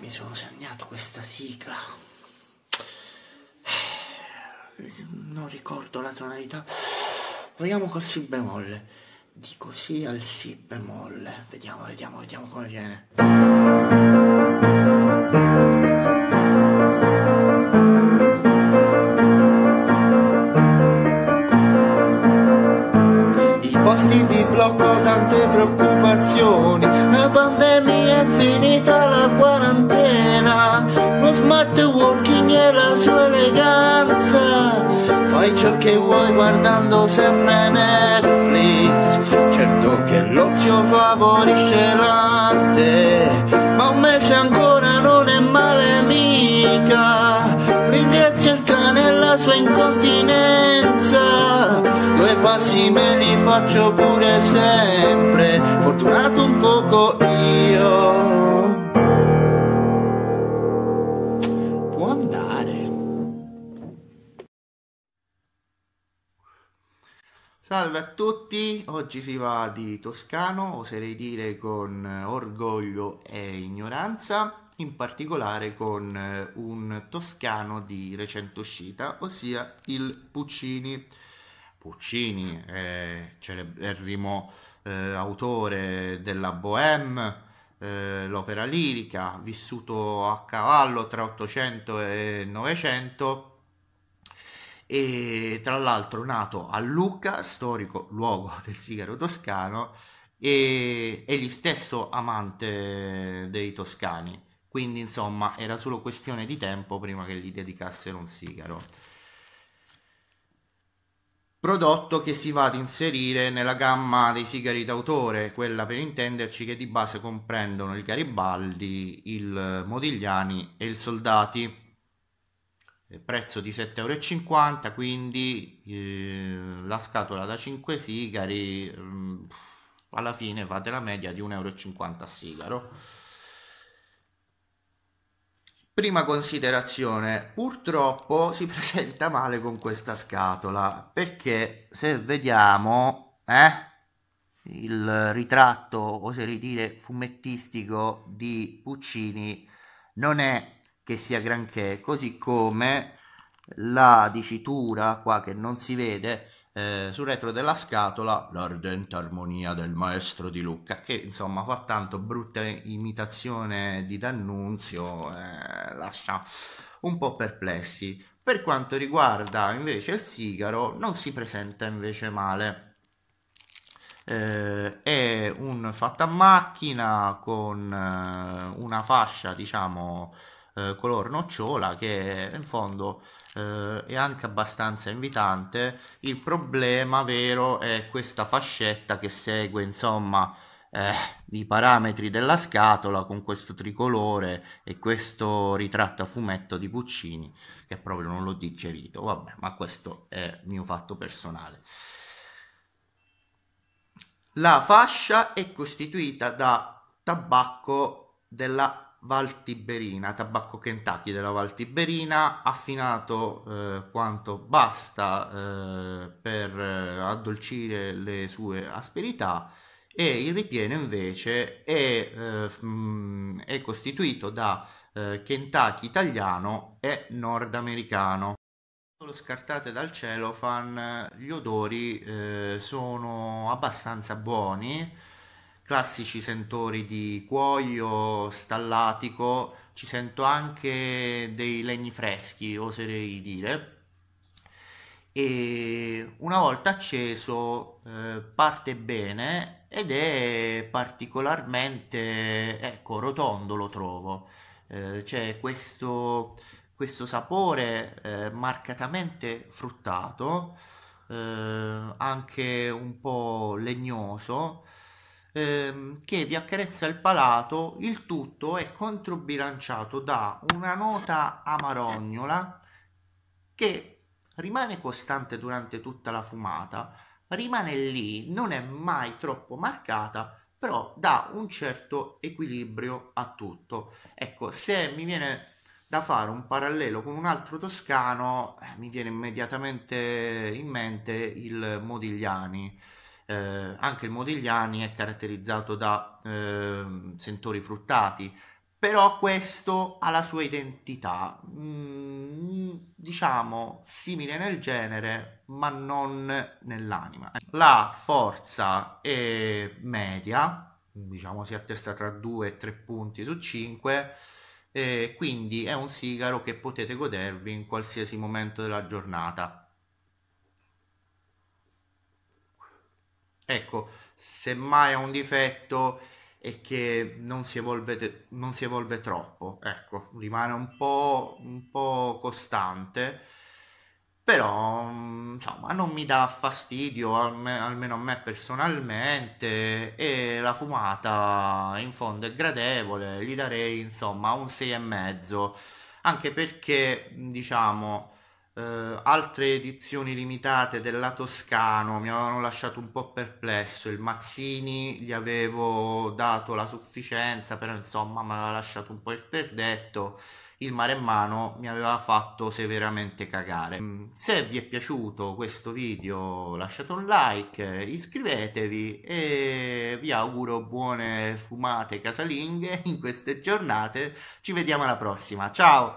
mi sono segnato questa sigla. Non ricordo la tonalità. Proviamo col si bemolle. Dico sì al si bemolle. Vediamo, vediamo, vediamo come viene. tasti blocco, tante preoccupazioni. La pandemia è finita la quarantena, lo smart working e la sua eleganza. Fai ciò che vuoi guardando sempre Netflix, certo che l'ozio favorisce l'arte, ma un mese ancora faccio pure sempre, fortunato un poco io. Può andare. Salve a tutti, oggi si va di toscano, oserei dire con eh, orgoglio e ignoranza in particolare con eh, un toscano di recente uscita, ossia il Puccini. Puccini, eh, celeberrimo eh, autore della Bohème, eh, l'opera lirica, vissuto a cavallo tra 800 e 900 e tra l'altro nato a Lucca, storico luogo del sigaro toscano, e, e gli stesso amante dei toscani. Quindi, insomma, era solo questione di tempo prima che gli dedicassero un sigaro prodotto che si va ad inserire nella gamma dei sigari d'autore, quella per intenderci che di base comprendono il Garibaldi, il Modigliani e il Soldati. Eh, prezzo di 7,50 euro, quindi eh, la scatola da 5 sigari mm, alla fine fate la media di 1,50 euro a sigaro. Prima considerazione, purtroppo si presenta male con questa scatola perché se vediamo eh, il ritratto, oserei dire, fumettistico di Puccini non è che sia granché, così come la dicitura qua che non si vede eh, sul retro della scatola l'ardente armonia del maestro di Lucca che insomma fa tanto brutta imitazione di D'Annunzio eh, lascia un po' perplessi per quanto riguarda invece il sigaro non si presenta invece male eh, è un fatto a macchina con eh, una fascia diciamo eh, color nocciola che in fondo eh, è anche abbastanza invitante il problema vero è questa fascetta che segue insomma eh, i parametri della scatola con questo tricolore e questo ritratto a fumetto di Puccini che proprio non l'ho digerito vabbè ma questo è il mio fatto personale la fascia è costituita da tabacco della Valtiberina, tabacco Kentucky della Val Tiberina, affinato eh, quanto basta eh, per eh, addolcire le sue asperità e il ripieno invece è, eh, mm, è costituito da eh, Kentucky italiano e nordamericano. Lo scartate dal cellophane, gli odori eh, sono abbastanza buoni, classici sentori di cuoio, stallatico, ci sento anche dei legni freschi, oserei dire. E una volta acceso eh, parte bene ed è particolarmente ecco, rotondo lo trovo. Eh, c'è cioè, questo, questo sapore eh, marcatamente fruttato, eh, anche un po' legnoso, ehm, che vi accarezza il palato, il tutto è controbilanciato da una nota amarognola che rimane costante durante tutta la fumata, rimane lì, non è mai troppo marcata, però dà un certo equilibrio a tutto. Ecco, se mi viene da fare un parallelo con un altro toscano, eh, mi viene immediatamente in mente il Modigliani eh, anche il Modigliani è caratterizzato da eh, sentori fruttati, però questo ha la sua identità, mm, diciamo simile nel genere, ma non nell'anima. La forza è media, diciamo si attesta tra 2 e 3 punti su 5. Eh, quindi è un sigaro che potete godervi in qualsiasi momento della giornata. Ecco, semmai ha un difetto è che non si evolve, non si evolve troppo, ecco, rimane un po', un po' costante, però insomma non mi dà fastidio, almeno a me personalmente, e la fumata in fondo è gradevole, gli darei insomma un e mezzo anche perché diciamo eh, altre edizioni limitate della Toscano mi avevano lasciato un po' perplesso. Il Mazzini gli avevo dato la sufficienza, però insomma mi aveva lasciato un po' il perdetto. Il Maremmano mi aveva fatto severamente cagare. Mm, se vi è piaciuto questo video lasciate un like, iscrivetevi e vi auguro buone fumate casalinghe in queste giornate. Ci vediamo alla prossima, ciao!